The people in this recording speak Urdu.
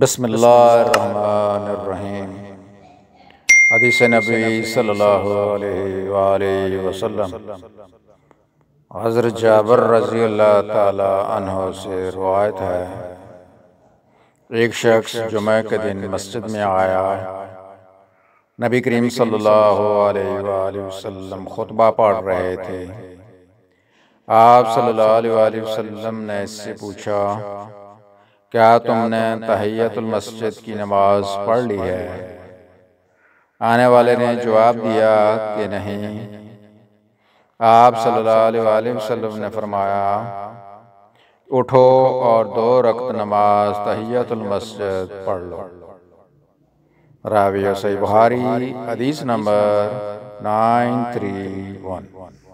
بسم اللہ الرحمن الرحیم حدیث نبی صلی اللہ علیہ وآلہ وسلم حضرت جابر رضی اللہ تعالی عنہ سے روایت ہے ایک شخص جمعہ کے دن مسجد میں آیا نبی کریم صلی اللہ علیہ وآلہ وسلم خطبہ پڑھ رہے تھے آپ صلی اللہ علیہ وآلہ وسلم نے اس سے پوچھا क्या तुमने तहैतुलमस्जिद की नमाज पढ़ ली है आने वाले ने जवाब दिया कि नहीं आप वसल्लम ने फरमाया उठो और दो रक्त नमाज तहैतुलमस्जिद पढ़ लो रावी सही बुहारी अदीस number nine three one one